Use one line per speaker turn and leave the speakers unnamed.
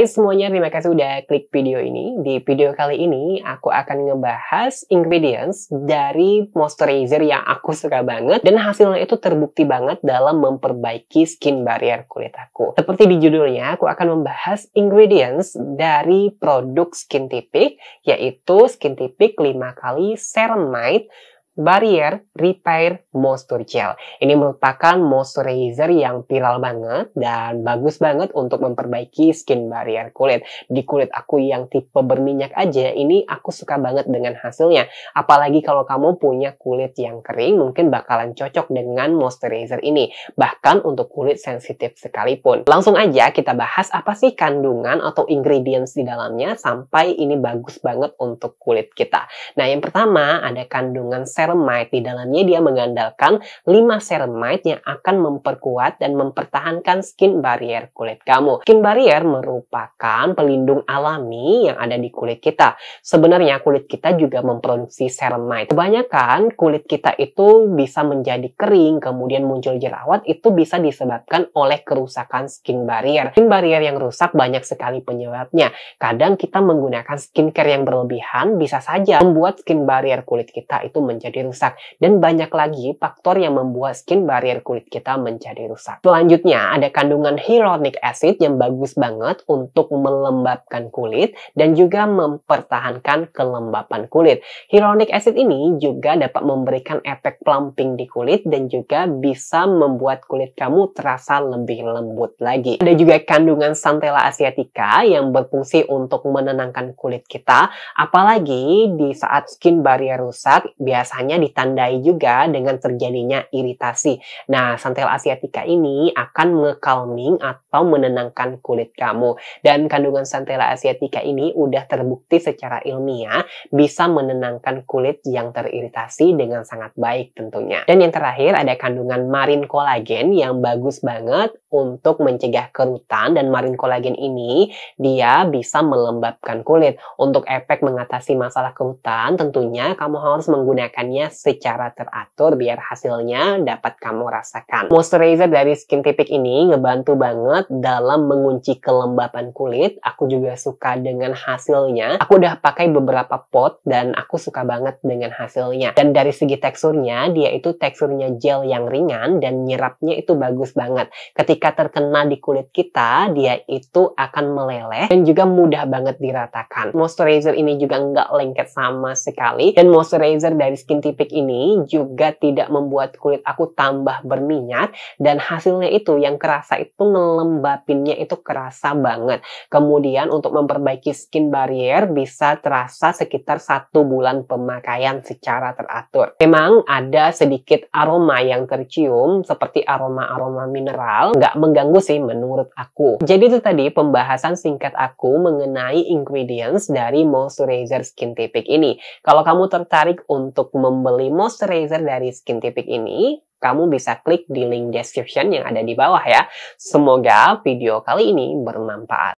Hai semuanya, terima kasih sudah klik video ini. Di video kali ini, aku akan ngebahas ingredients dari moisturizer yang aku suka banget dan hasilnya itu terbukti banget dalam memperbaiki skin barrier kulit aku. Seperti di judulnya, aku akan membahas ingredients dari produk Skin Tipik, yaitu Skin Tipik 5 kali Ceramide Barrier Repair Moisture Gel. Ini merupakan moisturizer yang viral banget dan bagus banget untuk memperbaiki skin barrier kulit. Di kulit aku yang tipe berminyak aja, ini aku suka banget dengan hasilnya. Apalagi kalau kamu punya kulit yang kering, mungkin bakalan cocok dengan moisturizer ini. Bahkan untuk kulit sensitif sekalipun. Langsung aja kita bahas apa sih kandungan atau ingredients di dalamnya sampai ini bagus banget untuk kulit kita. Nah, yang pertama ada kandungan serum ceramide Di dalamnya dia mengandalkan 5 ceramide yang akan memperkuat dan mempertahankan skin barrier kulit kamu. Skin barrier merupakan pelindung alami yang ada di kulit kita. Sebenarnya kulit kita juga memproduksi ceramide. Kebanyakan kulit kita itu bisa menjadi kering, kemudian muncul jerawat, itu bisa disebabkan oleh kerusakan skin barrier. Skin barrier yang rusak banyak sekali penyebabnya. Kadang kita menggunakan skincare yang berlebihan bisa saja membuat skin barrier kulit kita itu menjadi menjadi rusak. Dan banyak lagi faktor yang membuat skin barrier kulit kita menjadi rusak. Selanjutnya, ada kandungan hyaluronic acid yang bagus banget untuk melembabkan kulit dan juga mempertahankan kelembapan kulit. Hyaluronic acid ini juga dapat memberikan efek plumping di kulit dan juga bisa membuat kulit kamu terasa lebih lembut lagi. Ada juga kandungan Santella asiatica yang berfungsi untuk menenangkan kulit kita, apalagi di saat skin barrier rusak, biasanya biasanya ditandai juga dengan terjadinya iritasi. Nah, santel asiatica ini akan nge atau menenangkan kulit kamu. Dan kandungan santel asiatica ini udah terbukti secara ilmiah bisa menenangkan kulit yang teriritasi dengan sangat baik tentunya. Dan yang terakhir ada kandungan marin kolagen yang bagus banget untuk mencegah kerutan dan marin kolagen ini dia bisa melembabkan kulit. Untuk efek mengatasi masalah kerutan tentunya kamu harus menggunakan secara teratur biar hasilnya dapat kamu rasakan. Moisturizer dari Skin Tipik ini ngebantu banget dalam mengunci kelembapan kulit. Aku juga suka dengan hasilnya. Aku udah pakai beberapa pot dan aku suka banget dengan hasilnya. Dan dari segi teksturnya, dia itu teksturnya gel yang ringan dan nyerapnya itu bagus banget. Ketika terkena di kulit kita, dia itu akan meleleh dan juga mudah banget diratakan. Moisturizer ini juga nggak lengket sama sekali dan moisturizer dari Skin scientific ini juga tidak membuat kulit aku tambah berminyak dan hasilnya itu yang kerasa itu ngelembapinnya itu kerasa banget. Kemudian untuk memperbaiki skin barrier bisa terasa sekitar satu bulan pemakaian secara teratur. Memang ada sedikit aroma yang tercium seperti aroma-aroma mineral, nggak mengganggu sih menurut aku. Jadi itu tadi pembahasan singkat aku mengenai ingredients dari moisturizer skin tipik ini. Kalau kamu tertarik untuk membeli moisturizer dari Skin Tipik ini, kamu bisa klik di link description yang ada di bawah ya. Semoga video kali ini bermanfaat.